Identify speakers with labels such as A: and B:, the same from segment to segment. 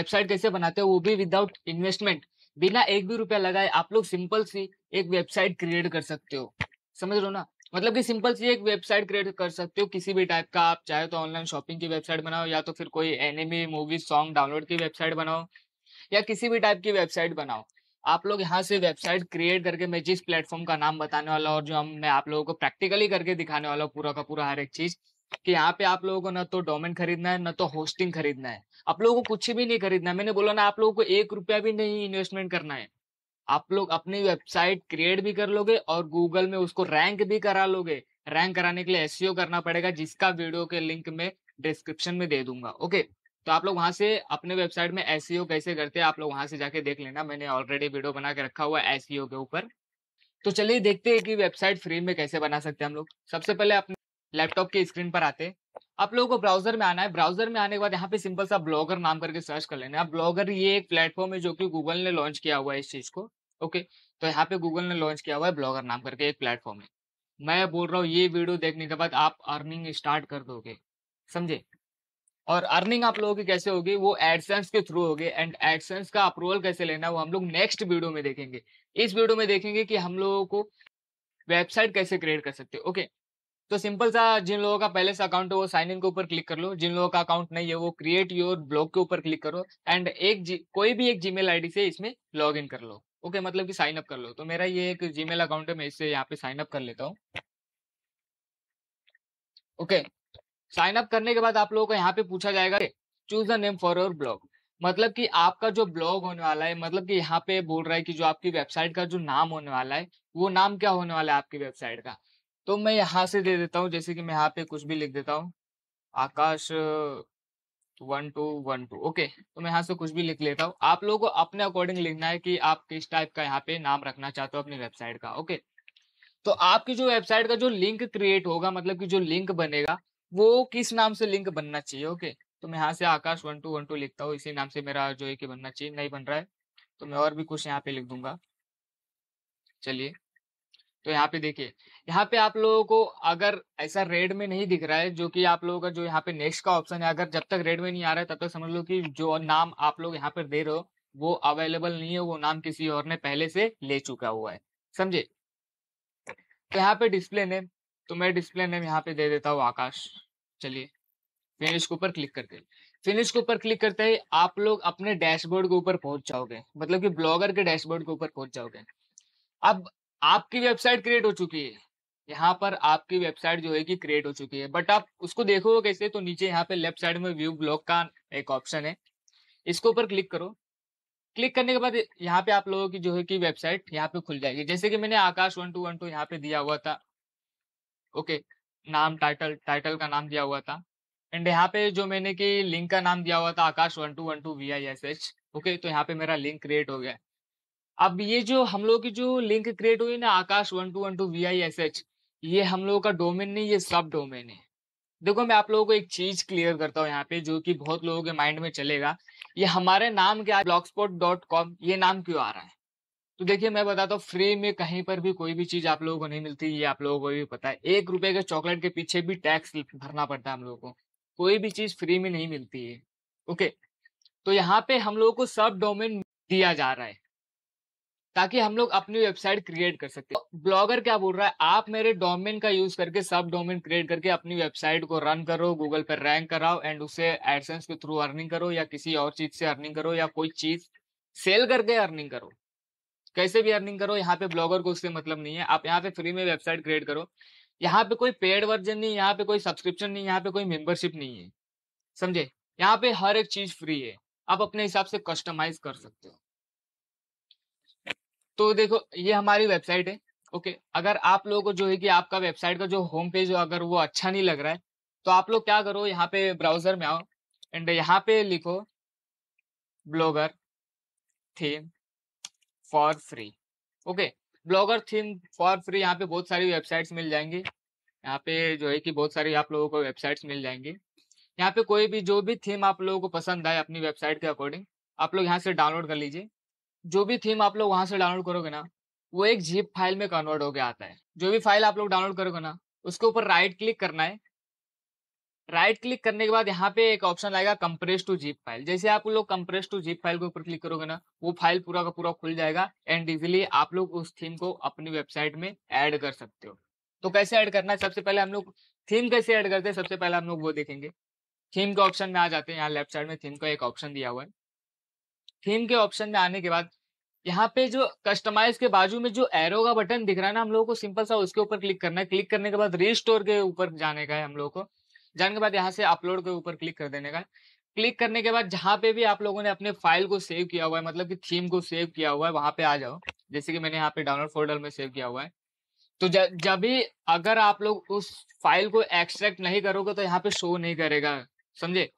A: Website कैसे बनाते हो वो भी विदाउट इन्वेस्टमेंट बिना एक भी रुपया लगाए आप लोग सिंपल सी एक वेबसाइट क्रिएट कर सकते हो समझ लो ना मतलब कि सिंपल सी एक वेबसाइट क्रिएट कर सकते हो किसी भी टाइप का आप चाहे तो ऑनलाइन शॉपिंग की वेबसाइट बनाओ या तो फिर कोई एनिमी मूवी सॉन्ग डाउनलोड की वेबसाइट बनाओ या किसी भी टाइप की वेबसाइट बनाओ आप लोग यहाँ से वेबसाइट क्रिएट करके मैं जिस प्लेटफॉर्म का नाम बताने वाला और जो हम मैं आप लोगों को प्रैक्टिकली करके दिखाने वाला हूँ पूरा का पूरा हर एक चीज कि यहाँ पे आप लोगों को ना तो डोमेन खरीदना है ना तो होस्टिंग खरीदना है आप लोगों को कुछ भी नहीं खरीदना मैंने बोला ना आप लोगों को एक रुपया भी नहीं इन्वेस्टमेंट करना है आप लोग अपनी वेबसाइट क्रिएट भी कर लोगे और गूगल में उसको रैंक भी करा लोगे रैंक कराने के लिए एस e करना पड़ेगा जिसका वीडियो के लिंक में डिस्क्रिप्शन में दे दूंगा ओके तो आप लोग वहां से अपने वेबसाइट में एस e कैसे करते हैं आप लोग वहां से जाके देख लेना मैंने ऑलरेडी वीडियो बना के रखा हुआ है एस e के ऊपर तो चलिए देखते हैं कि वेबसाइट फ्री में कैसे बना सकते हैं हम लोग सबसे पहले अपने लैपटॉप के स्क्रीन पर आते आप लोगों को ब्राउजर में आना है ब्राउजर में आने के बाद यहाँ पे सिंपल सा ब्लॉगर नाम करके सर्च कर लेना है ब्लॉगर ये एक प्लेटफॉर्म है जो कि गूगल ने लॉन्च किया हुआ है इस चीज को ओके तो यहाँ पे गूगल ने लॉन्च किया हुआ है ब्लॉगर नाम करके एक प्लेटफॉर्म है मैं बोल रहा हूँ ये वीडियो देखने के बाद आप अर्निंग स्टार्ट कर दोगे समझे और अर्निंग आप लोगों की कैसे होगी वो एडसेंस के थ्रू होगी एंड एडसेंस का अप्रूवल कैसे लेना है वो हम लोग नेक्स्ट वीडियो में देखेंगे इस वीडियो में देखेंगे कि हम लोगों को वेबसाइट कैसे क्रिएट कर सकते ओके okay, तो सिंपल सा जिन लोगों का पहले से अकाउंट है वो साइन इन के ऊपर क्लिक कर लो जिन लोगों का अकाउंट नहीं है वो क्रिएट योर ब्लॉग के ऊपर क्लिक करो एंड एक कोई भी एक जीमेल आईडी से इसमें लॉग इन कर लो ओके okay, मतलब कि साइन अप कर लो तो मेरा ये एक जीमेल अकाउंट है मैं इससे यहाँ पे साइन अप कर लेता हूँ ओके साइन अप करने के बाद आप लोगों को यहाँ पे पूछा जाएगा choose the name for your blog मतलब कि आपका जो ब्लॉग होने वाला है मतलब कि यहाँ पे बोल रहा है कि जो आपकी वेबसाइट का जो नाम होने वाला है वो नाम क्या होने वाला है आपकी वेबसाइट का तो मैं यहाँ से दे देता हूँ जैसे कि मैं यहाँ पे कुछ भी लिख देता हूँ Akash one two one two okay तो मैं यहाँ से कुछ भी लिख लेता हूँ आप लोगों को अपने अकॉर्डिंग लिखना है कि आप किस टाइप का यहाँ पे नाम रखना चाहते हो अपनी वेबसाइट का ओके तो आपकी जो वेबसाइट का जो लिंक क्रिएट होगा मतलब कि जो लिंक बनेगा वो किस नाम से लिंक बनना चाहिए ओके तो मैं यहाँ से Akash one two one two लिखता हूँ इसी नाम से मेरा जो है कि बनना चाहिए नहीं बन रहा है तो मैं और भी कुछ यहाँ पे लिख दूंगा चलिए तो यहाँ पे देखिए यहाँ पे आप लोगों को अगर ऐसा रेड में नहीं दिख रहा है जो कि आप लोगों का जो यहाँ पे नेक्स्ट का ऑप्शन है अगर जब तक रेड में नहीं आ रहा है तब तक समझ लो कि जो नाम आप लोग यहाँ पर दे रहे हो वो अवेलेबल नहीं है वो नाम किसी और ने पहले से ले चुका हुआ है समझे तो यहाँ पे डिस्प्ले नेम तो मैं डिस्प्ले नेम यहाँ पे दे देता हूँ आकाश चलिए फिनिश के ऊपर क्लिक करते फिनिश के ऊपर क्लिक करते ही आप लोग अपने डैशबोर्ड के ऊपर पहुंच जाओगे मतलब कि ब्लॉगर के डैशबोर्ड के ऊपर पहुंच जाओगे अब आपकी वेबसाइट क्रिएट हो चुकी है यहाँ पर आपकी वेबसाइट जो है कि क्रिएट हो चुकी है बट आप उसको देखोगे कैसे तो नीचे यहाँ पे लेफ्ट साइड में व्यू ब्लॉक का एक ऑप्शन है इसके ऊपर क्लिक करो क्लिक करने के बाद यहाँ पे आप लोगों की जो है कि वेबसाइट यहाँ पे खुल जाएगी जैसे कि मैंने Akash one two one two यहाँ पे दिया हुआ था ओके नाम टाइटल टाइटल का नाम दिया हुआ था एंड यहाँ पे जो मैंने की लिंक का नाम दिया हुआ था Akash one two one two V I S H okay तो यहाँ पे मेरा लिंक क्रिएट हो गया अब ये जो हम लोग की जो लिंक क्रिएट हुई ना Akash one two one two V I S H ये हम लोगों का डोमेन नहीं ये सब डोमेन है देखो मैं आप लोगों को एक चीज क्लियर करता हूँ यहाँ पे जो कि बहुत लोगों के माइंड में चलेगा ये हमारे नाम क्या ब्लॉगस्पॉट डॉट कॉम ये नाम क्यों आ रहा है तो देखिए मैं बताता हूँ फ्री में कहीं पर भी कोई भी चीज आप लोगों को नहीं मिलती ये आप लोगों को भी पता है एक रुपए के चॉकलेट के पीछे भी टैक्स भरना पड़ता है हम लोगों को कोई भी चीज फ्री में नहीं मिलती है ओके तो यहाँ पे हम लोगों को सब डोमेन दिया जा रहा है ताकि हम लोग अपनी वेबसाइट क्रिएट कर सकते ब्लॉगर क्या बोल रहा है आप मेरे डोमेन का यूज करके सब डोमेन क्रिएट करके अपनी वेबसाइट को रन करो गूगल पर रैंक कराओ एंड उसे एडसेंस के थ्रू अर्निंग करो या किसी और चीज से अर्निंग करो या कोई चीज सेल करके अर्निंग करो कैसे भी अर्निंग करो यहाँ पे ब्लॉगर को उससे मतलब नहीं है आप यहाँ पे फ्री में वेबसाइट क्रिएट करो यहाँ पे कोई पेड वर्जन नहीं यहाँ पे कोई सब्सक्रिप्शन नहीं यहाँ पे कोई मेंबरशिप नहीं है समझे यहाँ पे हर एक चीज फ्री है आप अपने हिसाब से कस्टमाइज कर सकते हो तो देखो ये हमारी वेबसाइट है ओके अगर आप लोगों को जो है कि आपका वेबसाइट का जो होम पेज हो अगर वो अच्छा नहीं लग रहा है तो आप लोग क्या करो यहाँ पे ब्राउजर में आओ एंड यहाँ पे लिखो Blogger theme for free okay Blogger theme for free यहाँ पे बहुत सारी वेबसाइट्स मिल जाएंगी यहाँ पे जो है कि बहुत सारी आप लोगों को वेबसाइट्स मिल जाएंगी यहाँ पे कोई भी जो भी थीम आप लोगों को पसंद आए अपनी वेबसाइट के अकॉर्डिंग आप लोग यहाँ से डाउनलोड कर लीजिए जो भी थीम आप लोग वहां से डाउनलोड करोगे ना वो एक जीप फाइल में कन्वर्ट होकर आता है जो भी फाइल आप लोग डाउनलोड करोगे ना उसके ऊपर राइट क्लिक करना है राइट क्लिक करने के बाद यहाँ पे एक ऑप्शन आएगा कंप्रेस टू जीप फाइल जैसे आप लोग कंप्रेस टू जीप फाइल के ऊपर क्लिक करोगे ना वो फाइल पूरा का पूरा खुल जाएगा एंड इजिली आप लोग उस थीम को अपनी वेबसाइट में ऐड कर सकते हो तो कैसे ऐड करना है सबसे पहले हम लोग थीम कैसे ऐड करते हैं सबसे पहले हम लोग वो देखेंगे थीम के ऑप्शन में आ जाते हैं यहाँ लेफ्ट साइड में थीम का एक ऑप्शन दिया हुआ है थीम के ऑप्शन में आने के बाद यहाँ पे जो कस्टमाइज के बाजू में जो एरो का बटन दिख रहा है ना हम लोगों को सिंपल सा उसके ऊपर क्लिक करना है क्लिक करने के बाद रीस्टोर के ऊपर जाने का है हम लोग को जाने के बाद यहाँ से अपलोड के ऊपर क्लिक कर देने का क्लिक करने के बाद जहाँ पे भी आप लोगों ने अपने फाइल को सेव किया हुआ है मतलब कि थीम को सेव किया हुआ है वहां पे आ जाओ जैसे कि मैंने यहाँ पे डाउनलोड फोल्डर में सेव किया हुआ है तो जब भी अगर आप लोग उस फाइल को एक्सट्रैक्ट नहीं करोगे तो यहाँ पे शो नहीं करेगा समझे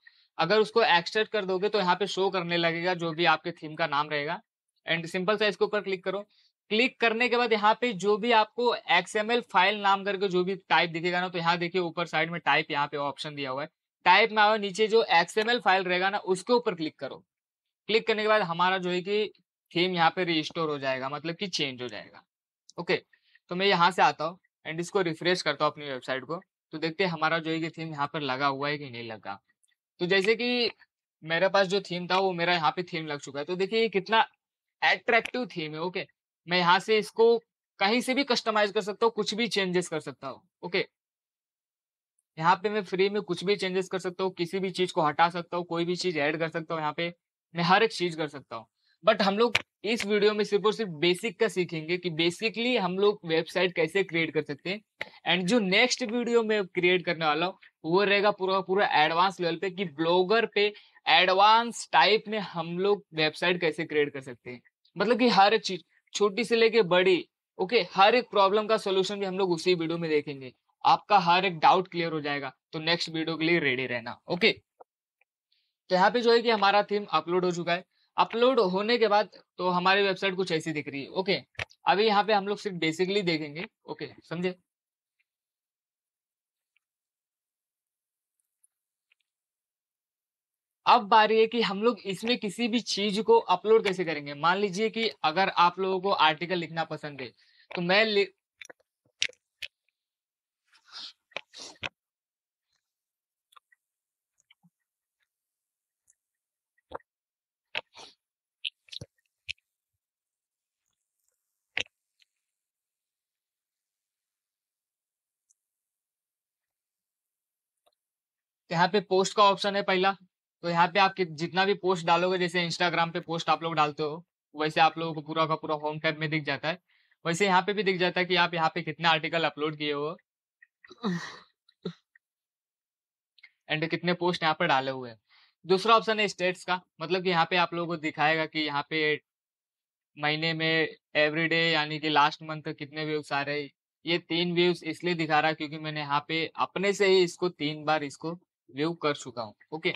A: अगर उसको एक्सट्रैक्ट कर दोगे तो यहाँ पे शो करने लगेगा जो भी आपके थीम का नाम रहेगा एंड सिंपल सा इसके ऊपर क्लिक करो क्लिक करने के बाद यहाँ पे जो भी आपको एक्सएमएल फाइल नाम करके जो भी टाइप दिखेगा ना तो यहाँ देखिए ऊपर साइड में टाइप यहाँ पे ऑप्शन दिया हुआ है टाइप में आओ नीचे जो एक्सएमएल फाइल रहेगा ना उसके ऊपर क्लिक करो क्लिक करने के बाद हमारा जो है कि थीम यहाँ पे रिस्टोर हो जाएगा मतलब कि चेंज हो जाएगा ओके तो मैं यहाँ से आता हूँ एंड इसको रिफ्रेश करता हूँ अपनी वेबसाइट को तो देखते हैं हमारा जो है कि थीम यहाँ पर लगा हुआ है कि नहीं लगा तो जैसे कि मेरे पास जो थीम था वो मेरा यहाँ पे थीम लग चुका है तो देखिए कितना एट्रैक्टिव थीम है ओके मैं यहाँ से इसको कहीं से भी कस्टमाइज कर सकता हूँ कुछ भी चेंजेस कर सकता हूँ ओके यहाँ पे मैं फ्री में कुछ भी चेंजेस कर सकता हूँ किसी भी चीज को हटा सकता हूँ कोई भी चीज ऐड कर सकता हूँ यहाँ पे मैं हर एक चीज कर सकता हूँ बट हम लोग इस वीडियो में सिर्फ और सिर्फ बेसिक का सीखेंगे कि बेसिकली हम लोग वेबसाइट कैसे क्रिएट कर सकते हैं एंड जो नेक्स्ट वीडियो में क्रिएट करने वाला हूँ वो रहेगा पूरा पूरा एडवांस लेवल पे कि ब्लॉगर पे एडवांस टाइप में हम लोग वेबसाइट कैसे क्रिएट कर सकते हैं मतलब कि हर चीज छोटी से लेके बड़ी ओके हर एक प्रॉब्लम का सोल्यूशन भी हम लोग उसी वीडियो में देखेंगे आपका हर एक डाउट क्लियर हो जाएगा तो नेक्स्ट वीडियो के लिए रेडी रहना ओके तो यहाँ पे जो है कि हमारा थीम अपलोड हो चुका है अपलोड होने के बाद तो हमारी वेबसाइट कुछ ऐसी दिख रही है ओके अभी यहाँ पे हम लोग सिर्फ बेसिकली देखेंगे ओके समझे अब बारी है कि हम लोग इसमें किसी भी चीज को अपलोड कैसे करेंगे मान लीजिए कि अगर आप लोगों को आर्टिकल लिखना पसंद है तो मैं यहाँ पे पोस्ट का ऑप्शन है पहला तो यहाँ पे आप जितना भी पोस्ट डालोगे जैसे इंस्टाग्राम पे पोस्ट आप लोग डालते हो वैसे आप लोगों को पूरा का पूरा होम टैब में दिख जाता है वैसे यहाँ पे भी दिख जाता है कि आप यहाँ पे कितने आर्टिकल अपलोड किए हो एंड कितने पोस्ट यहाँ पर डाले हुए दूसरा ऑप्शन है स्टेट्स का मतलब कि यहाँ पे आप लोगों को दिखाएगा कि यहाँ पे महीने में एवरीडे यानी कि लास्ट मंथ कितने व्यूज आ रहे ये तीन व्यूज इसलिए दिखा रहा है क्योंकि मैंने यहाँ पे अपने से ही इसको तीन बार इसको व्यू कर चुका हूँ ओके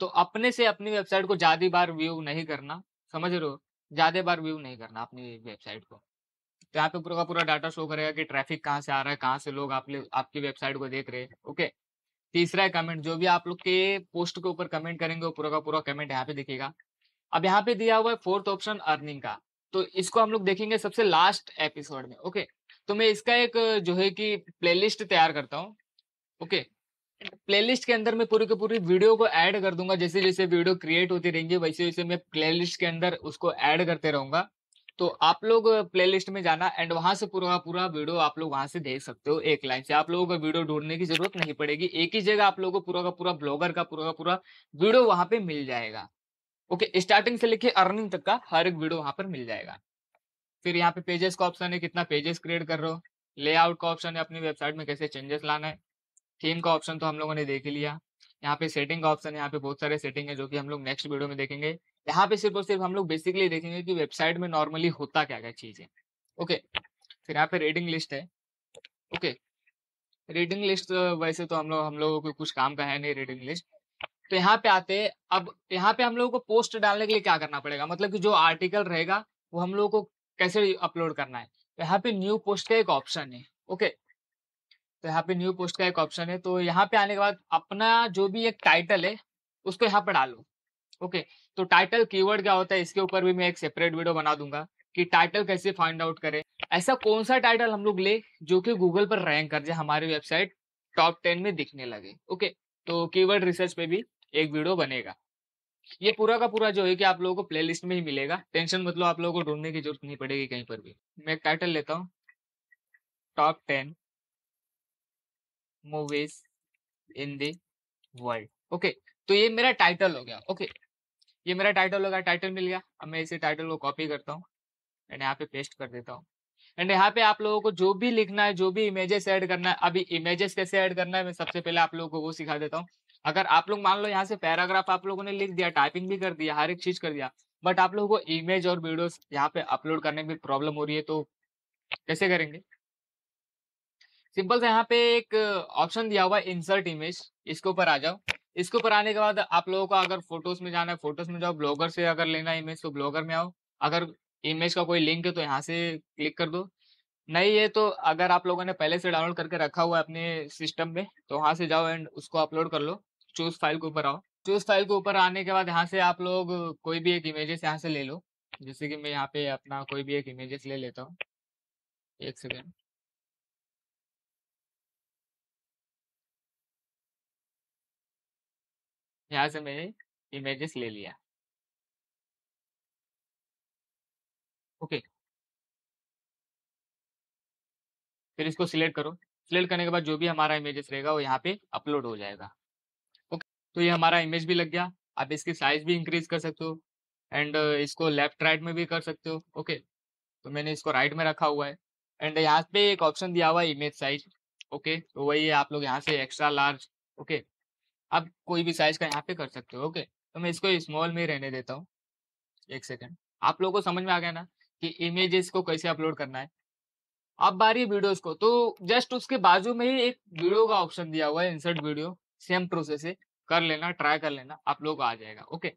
A: तो अपने से अपनी वेबसाइट को ज्यादा बार व्यू नहीं करना समझ रहे हो ज्यादा बार व्यू नहीं करना अपनी वेबसाइट को तो यहाँ पे पूरा का पूरा डाटा शो करेगा कि ट्रैफिक कहाँ से आ रहा है कहाँ से लोग आप आपकी वेबसाइट को देख रहे हैं ओके तीसरा है कमेंट जो भी आप लोग के पोस्ट के ऊपर कमेंट करेंगे वो पूरा का पूरा कमेंट यहाँ पे दिखेगा अब यहाँ पे दिया हुआ है फोर्थ ऑप्शन अर्निंग का तो इसको हम लोग देखेंगे सबसे लास्ट एपिसोड में ओके तो मैं इसका एक जो है कि प्लेलिस्ट तैयार करता हूँ ओके प्लेलिस्ट के अंदर मैं पूरी की पूरी वीडियो को ऐड कर दूंगा जैसे जैसे वीडियो क्रिएट होती रहेंगी वैसे वैसे मैं प्लेलिस्ट के अंदर उसको ऐड करते रहूंगा तो आप लोग प्लेलिस्ट में जाना एंड वहां से पूरा पूरा वीडियो आप लोग वहां से देख सकते हो एक लाइन से आप लोगों को वीडियो ढूंढने की जरूरत नहीं पड़ेगी एक ही जगह आप लोगों को पूरा का पूरा ब्लॉगर का पूरा का पूरा वीडियो वहां पे मिल जाएगा ओके स्टार्टिंग से लेके अर्निंग तक का हर एक वीडियो वहां पर मिल जाएगा फिर यहाँ पे पेजेस का ऑप्शन है कितना पेजेस क्रिएट कर रहे हो लेआउट का ऑप्शन है अपनी वेबसाइट में कैसे चेंजेस लाना है थीम का ऑप्शन तो हम लोगों ने देख लिया यहाँ पे सेटिंग का ऑप्शन है यहाँ पे बहुत सारे सेटिंग है जो कि हम लोग नेक्स्ट वीडियो में देखेंगे यहाँ पे सिर्फ और सिर्फ हम लोग बेसिकली देखेंगे कि वेबसाइट में नॉर्मली होता क्या क्या चीज है ओके फिर यहाँ पे रीडिंग लिस्ट है ओके रीडिंग लिस्ट वैसे तो हम लोग हम लोगों को कुछ काम का है नहीं रीडिंग लिस्ट तो यहाँ पे आते अब यहाँ पे हम लोगों को पोस्ट डालने के लिए क्या करना पड़ेगा मतलब कि जो आर्टिकल रहेगा वो हम लोगों को कैसे अपलोड करना है तो यहाँ पे न्यू पोस्ट का एक ऑप्शन है ओके तो यहाँ पे न्यू पोस्ट का एक ऑप्शन है तो यहाँ पे आने के बाद अपना जो भी एक टाइटल है उसको यहाँ पे डालो ओके तो टाइटल कीवर्ड क्या होता है इसके ऊपर भी मैं एक सेपरेट वीडियो बना दूंगा कि टाइटल कैसे फाइंड आउट करें ऐसा कौन सा टाइटल हम लोग ले जो कि गूगल पर रैंक कर जाए हमारी वेबसाइट टॉप टेन में दिखने लगे ओके तो कीवर्ड रिसर्च पे भी एक वीडियो बनेगा ये पूरा का पूरा जो है कि आप लोगों को प्लेलिस्ट में ही मिलेगा टेंशन मतलब आप लोगों को ढूंढने की जरूरत नहीं पड़ेगी कहीं पर भी मैं एक टाइटल लेता हूँ top ten movies in world okay तो ये मेरा टाइटल हो गया ओके okay. ये मेरा टाइटल हो गया टाइटल मिल गया अब मैं इसे टाइटल को कॉपी करता हूँ एंड यहाँ पे पेस्ट कर देता हूँ एंड यहाँ पे आप लोगों को जो भी लिखना है जो भी इमेजेस ऐड करना है अभी इमेजेस कैसे ऐड करना है मैं सबसे पहले आप लोगों को वो सिखा देता हूँ अगर आप लोग मान लो यहाँ से पैराग्राफ आप लोगों ने लिख दिया टाइपिंग भी कर दिया हर एक चीज कर दिया बट आप लोगों को इमेज और वीडियोस यहाँ पे अपलोड करने में प्रॉब्लम हो रही है तो कैसे करेंगे सिंपल से यहाँ पे एक ऑप्शन दिया हुआ है इंसर्ट इमेज इसके ऊपर आ जाओ इसके ऊपर आने के बाद आप लोगों को अगर फोटोज में जाना है फोटोज में जाओ ब्लॉगर से अगर लेना इमेज तो ब्लॉगर में आओ अगर इमेज का कोई लिंक है तो यहाँ से क्लिक कर दो नहीं है तो अगर आप लोगों ने पहले से डाउनलोड करके रखा हुआ है अपने सिस्टम में तो वहाँ से जाओ एंड उसको अपलोड कर लो चूज फाइल के ऊपर आओ चूज फाइल के ऊपर आने के बाद यहाँ से आप लोग कोई भी एक इमेजेस यहाँ से ले लो जैसे कि मैं यहाँ पे अपना कोई भी एक इमेजेस ले लेता हूँ एक सेकेंड यहाँ से मैंने इमेजेस ले लिया ओके फिर इसको सिलेक्ट करो सिलेक्ट करने के बाद जो भी हमारा इमेजेस रहेगा वो यहाँ पे अपलोड हो जाएगा ओके तो ये हमारा इमेज भी लग गया आप इसकी साइज भी इंक्रीज कर सकते हो एंड इसको लेफ्ट राइट में भी कर सकते हो ओके तो मैंने इसको राइट में रखा हुआ है एंड यहाँ पे एक ऑप्शन दिया हुआ है इमेज साइज ओके तो वही आप लोग यहाँ से एक्स्ट्रा लार्ज ओके आप कोई भी साइज का यहाँ पे कर सकते हो ओके तो मैं इसको स्मॉल में रहने देता हूँ एक सेकेंड आप लोगों को समझ में आ गया ना कि इमेजेस को कैसे अपलोड करना है अब बारी वीडियोस को तो जस्ट उसके बाजू में ही एक वीडियो का ऑप्शन दिया हुआ है इंसर्ट वीडियो सेम प्रोसेस है कर लेना ट्राई कर लेना आप लोग आ जाएगा ओके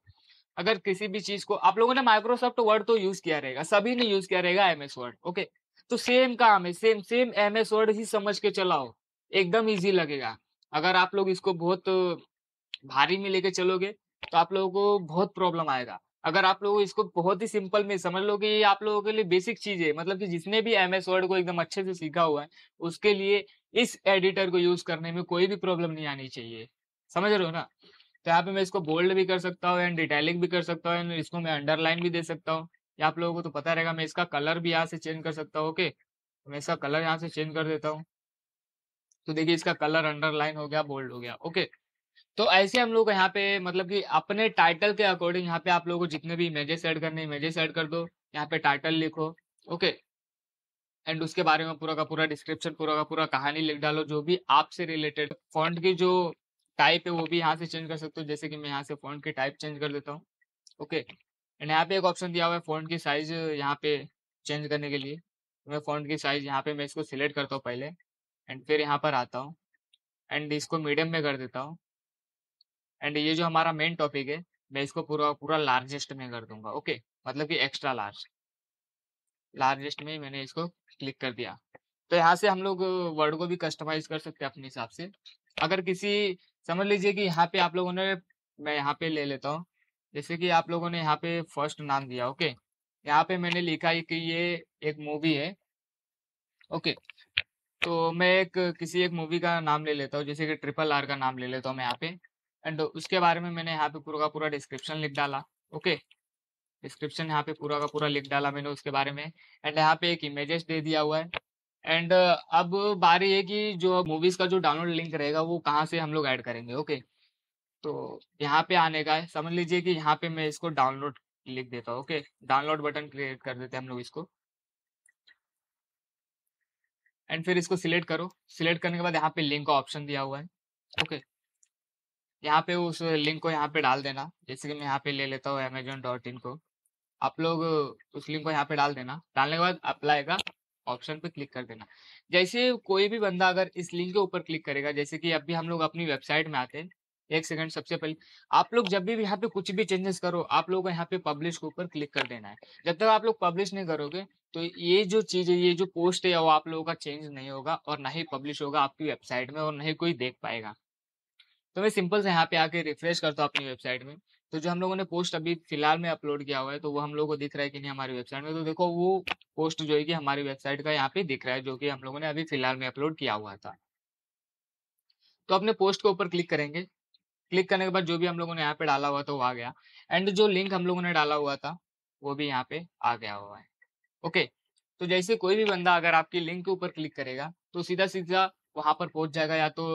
A: अगर किसी भी चीज को आप लोगों ने माइक्रोसॉफ्ट वर्ड तो यूज किया रहेगा सभी ने यूज किया रहेगा एम वर्ड ओके तो सेम काम है सेम सेम एम वर्ड ही समझ के चलाओ एकदम इजी लगेगा अगर आप लोग इसको बहुत भारी में लेके चलोगे तो आप लोगों को बहुत प्रॉब्लम आएगा अगर आप लोग इसको बहुत ही सिंपल में समझ लो कि ये आप लोगों के लिए बेसिक चीज है मतलब कि जिसने भी एम एस वर्ड को एकदम अच्छे से सीखा हुआ है उसके लिए इस एडिटर को यूज करने में कोई भी प्रॉब्लम नहीं आनी चाहिए समझ रहे हो ना तो यहाँ पे मैं इसको बोल्ड भी कर सकता हूँ एंड डिटेलिंग भी कर सकता हूँ एंड इसको मैं अंडरलाइन भी दे सकता हूँ आप लोगों को तो पता रहेगा मैं इसका कलर भी यहाँ से चेंज कर सकता हूँ ओके तो मैं इसका कलर यहाँ से चेंज कर देता हूँ तो देखिए इसका कलर अंडरलाइन हो गया बोल्ड हो गया ओके तो ऐसे हम लोग यहाँ पे मतलब कि अपने टाइटल के अकॉर्डिंग यहाँ पे आप लोगों को जितने भी इमेजेस एड करने इमेजेस एड कर दो यहाँ पे टाइटल लिखो ओके एंड उसके बारे में पूरा का पूरा डिस्क्रिप्शन पूरा का पूरा कहानी लिख डालो जो भी आपसे रिलेटेड फॉन्ट की जो टाइप है वो भी यहाँ से चेंज कर सकते हो जैसे कि मैं यहाँ से फॉन्ट की टाइप चेंज कर देता हूँ ओके एंड यहाँ पे एक ऑप्शन दिया हुआ है फॉन्ट की साइज यहाँ पे चेंज करने के लिए मैं फॉन्ट की साइज यहाँ पे मैं इसको सिलेक्ट करता हूँ पहले एंड फिर यहाँ पर आता हूँ एंड इसको मीडियम में कर देता हूँ एंड ये जो हमारा मेन टॉपिक है मैं इसको पूरा पूरा लार्जेस्ट में कर दूंगा ओके मतलब कि एक्स्ट्रा लार्ज लार्जेस्ट में मैंने इसको क्लिक कर दिया तो यहाँ से हम लोग वर्ड को भी कस्टमाइज कर सकते हैं अपने हिसाब से अगर किसी समझ लीजिए कि यहाँ पे आप लोगों ने मैं यहाँ पे ले लेता हूँ जैसे कि आप लोगों ने यहाँ पे फर्स्ट नाम दिया ओके यहाँ पे मैंने लिखा है कि ये एक मूवी है ओके तो मैं एक किसी एक मूवी का नाम ले लेता हूँ जैसे कि ट्रिपल आर का नाम ले लेता हूँ मैं यहाँ पे एंड उसके बारे में मैंने यहाँ पे पूरा का पूरा डिस्क्रिप्शन लिख डाला ओके डिस्क्रिप्शन यहाँ पे पूरा का पूरा लिख डाला मैंने उसके बारे में एंड यहाँ पे एक इमेजेस दे दिया हुआ है एंड अब बारी है कि जो मूवीज का जो डाउनलोड लिंक रहेगा वो कहाँ से हम लोग ऐड करेंगे ओके तो यहाँ पे आने का है समझ लीजिए कि यहाँ पे मैं इसको डाउनलोड लिख देता हूँ ओके डाउनलोड बटन क्रिएट कर देते हैं हम लोग इसको एंड फिर इसको सिलेक्ट करो सिलेक्ट करने के बाद यहाँ पे लिंक का ऑप्शन दिया हुआ है ओके okay. यहाँ पे उस लिंक को यहाँ पे डाल देना जैसे कि मैं यहाँ पे ले लेता हूँ अमेजोन डॉट इन को आप लोग उस लिंक को यहाँ पे डाल देना डालने के बाद अप्लाई का ऑप्शन पे क्लिक कर देना जैसे कोई भी बंदा अगर इस लिंक के ऊपर क्लिक करेगा जैसे कि अभी हम लोग अपनी वेबसाइट में आते हैं एक सेकंड सबसे पहले आप लोग जब भी यहाँ पे कुछ भी चेंजेस करो आप लोगों को यहाँ पे पब्लिश के ऊपर क्लिक कर देना है जब तक आप लोग पब्लिश नहीं करोगे तो ये जो चीज है ये जो पोस्ट है वो आप लोगों का चेंज नहीं होगा और ना ही पब्लिश होगा आपकी वेबसाइट में और ना ही कोई देख पाएगा तो मैं सिंपल से यहाँ पे आके रिफ्रेश करता हूँ अपनी वेबसाइट में तो जो हम लोगों ने पोस्ट अभी फिलहाल में अपलोड किया हुआ है तो वो हम लोगों को दिख रहा है कि नहीं हमारी वेबसाइट में तो देखो वो पोस्ट जो है कि हमारी वेबसाइट का यहाँ पे दिख रहा है जो कि हम लोगों ने अभी फिलहाल में अपलोड किया हुआ था तो अपने पोस्ट के ऊपर क्लिक करेंगे क्लिक करने के बाद जो भी हम लोगों ने यहाँ पे डाला हुआ था वो आ गया एंड जो लिंक हम लोगों ने डाला हुआ था वो भी यहाँ पे आ गया हुआ है ओके तो जैसे कोई भी बंदा अगर आपकी लिंक के ऊपर क्लिक करेगा तो सीधा सीधा वहां पर पहुंच जाएगा या तो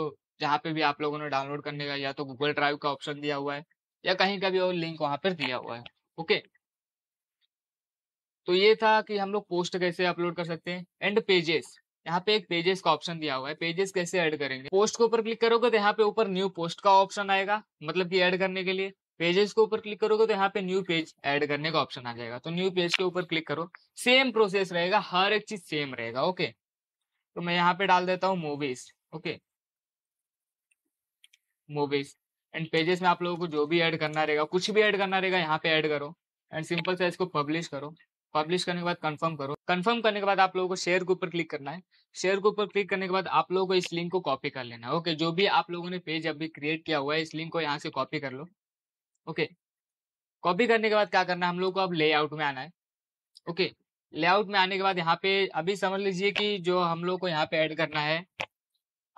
A: जहाँ पे भी आप लोगों ने डाउनलोड करने का या तो गूगल ड्राइव का ऑप्शन दिया हुआ है या कहीं का भी और लिंक वहां पर दिया हुआ है ओके तो ये था कि हम लोग पोस्ट कैसे अपलोड कर सकते हैं एंड पेजेस यहाँ पे एक पेजेस का ऑप्शन दिया हुआ है पेजेस कैसे ऐड करेंगे पोस्ट के ऊपर क्लिक करोगे तो यहाँ पे ऊपर न्यू पोस्ट का ऑप्शन आएगा मतलब कि ऐड करने के लिए पेजेस के ऊपर क्लिक करोगे तो यहाँ पे न्यू पेज ऐड करने का ऑप्शन आ जाएगा तो न्यू पेज के ऊपर क्लिक करो सेम प्रोसेस रहेगा हर एक चीज सेम रहेगा ओके तो मैं यहाँ पे डाल देता हूँ movies okay movies and pages में आप लोगों को जो भी ऐड करना रहेगा कुछ भी ऐड करना रहेगा यहाँ पे ऐड करो एंड सिंपल सा इसको पब्लिश करो पब्लिश करने के बाद कंफर्म करो कंफर्म करने के बाद आप लोगों को शेयर के ऊपर क्लिक करना है शेयर के ऊपर क्लिक करने के बाद आप लोगों को इस लिंक को कॉपी कर लेना है ओके जो भी आप लोगों ने पेज अभी क्रिएट किया हुआ है इस लिंक को यहाँ से कॉपी कर लो ओके कॉपी करने के बाद क्या करना है हम लोग को अब लेआउट में आना है ओके लेआउट में आने के बाद यहाँ पे अभी समझ लीजिए कि जो हम लोग को यहाँ पे ऐड करना है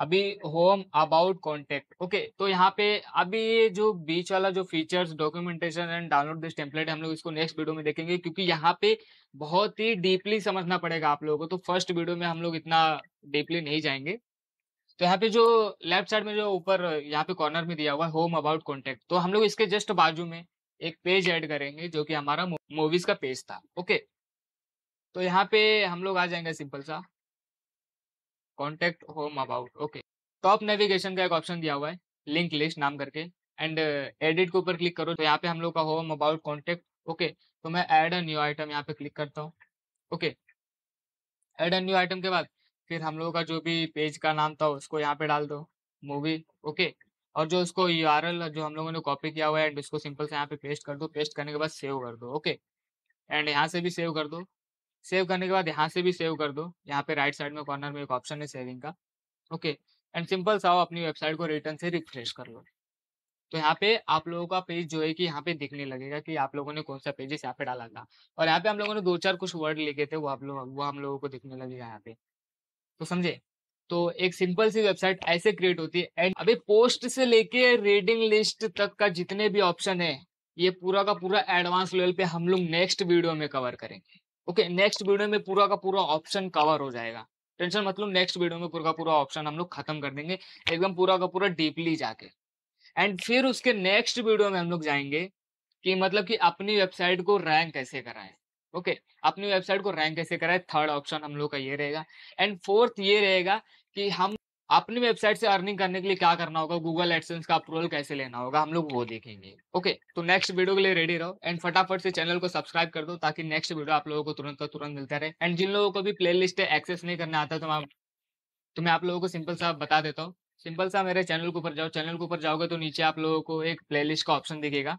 A: अभी होम अबाउट कॉन्टेक्ट ओके तो यहाँ पे अभी ये जो बीच वाला जो features documentation and download this template हम लोग इसको नेक्स्ट वीडियो में देखेंगे क्योंकि यहाँ पे बहुत ही डीपली समझना पड़ेगा आप लोगों को तो फर्स्ट वीडियो में हम लोग इतना डीपली नहीं जाएंगे तो यहाँ पे जो लेफ्ट साइड में जो ऊपर यहाँ पे कॉर्नर में दिया हुआ है होम अबाउट कॉन्टेक्ट तो हम लोग इसके जस्ट बाजू में एक पेज एड करेंगे जो कि हमारा मूवीज का पेज था ओके तो यहाँ पे हम लोग आ जाएंगे सिंपल सा contact home about okay top navigation का एक ऑप्शन दिया हुआ है लिंक लिस्ट नाम करके एंड एडिट uh, के ऊपर क्लिक करो तो यहाँ पे हम लोग का होम अबाउट कॉन्टेक्ट ओके तो मैं एड अ न्यू आइटम यहाँ पे क्लिक करता हूँ okay add a new item के बाद फिर हम लोगों का जो भी पेज का नाम था उसको यहाँ पे डाल दो मूवी ओके और जो उसको यू आर एल जो हम लोगों ने कॉपी किया हुआ है एंड उसको सिंपल से यहाँ पे पेस्ट कर दो पेस्ट करने के बाद सेव कर दो ओके एंड यहाँ से भी सेव कर दो सेव करने के बाद यहाँ से भी सेव कर दो यहाँ पे राइट साइड में कॉर्नर में एक ऑप्शन है सेविंग का ओके एंड सिंपल साओ अपनी वेबसाइट को रिटर्न से रिफ्रेश कर लो तो यहाँ पे आप लोगों का पेज जो है कि यहाँ पे दिखने लगेगा कि आप लोगों ने कौन सा पेजेस यहाँ पे डाला था और यहाँ पे हम लोगों ने दो चार कुछ वर्ड लिखे थे वो आप लोग वो हम लोगों को दिखने लगेगा यहाँ पे तो समझे तो एक सिंपल सी वेबसाइट ऐसे क्रिएट होती है एंड अभी पोस्ट से लेके रीडिंग लिस्ट तक का जितने भी ऑप्शन है ये पूरा का पूरा एडवांस लेवल पे हम लोग नेक्स्ट वीडियो में कवर करेंगे ओके नेक्स्ट वीडियो में पूरा का पूरा ऑप्शन कवर हो जाएगा टेंशन मतलब नेक्स्ट वीडियो में पूरा पूरा ऑप्शन हम लोग खत्म कर देंगे एकदम पूरा का पूरा डीपली जाके एंड फिर उसके नेक्स्ट वीडियो में हम लोग जाएंगे कि मतलब कि अपनी वेबसाइट को रैंक कैसे कराएं ओके okay, अपनी वेबसाइट को रैंक कैसे कराएं थर्ड ऑप्शन हम लोग का ये रहेगा एंड फोर्थ ये रहेगा कि हम अपनी वेबसाइट से अर्निंग करने के लिए क्या करना होगा गूगल एडसेंस का अप्रूवल कैसे लेना होगा हम लोग वो देखेंगे ओके तो नेक्स्ट वीडियो के लिए रेडी रहो एंड फटाफट से चैनल को सब्सक्राइब कर दो ताकि नेक्स्ट वीडियो आप लोगों को तुरंत का तुरंत मिलता रहे एंड जिन लोगों को भी प्ले लिस्ट एक्सेस नहीं करना आता तो मैं तो मैं आप लोगों को सिंपल सा बता देता हूँ सिंपल सा मेरे चैनल के ऊपर जाओ चैनल के ऊपर जाओगे तो नीचे आप लोगों को एक लिस्ट का ऑप्शन दिखेगा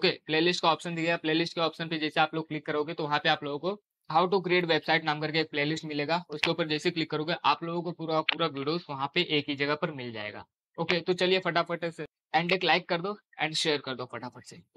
A: ओके लिस्ट का ऑप्शन दिखेगा लिस्ट के ऑप्शन पे जैसे आप लोग क्लिक करोगे तो वहाँ पे आप लोगों को हाउ टू क्रिएट वेबसाइट नाम करके एक प्लेलिस्ट मिलेगा उसके ऊपर जैसे क्लिक करोगे आप लोगों को पूरा पूरा वीडियो वहाँ पे एक ही जगह पर मिल जाएगा ओके okay, तो चलिए फटाफट से एंड एक लाइक कर दो एंड शेयर कर दो फटाफट से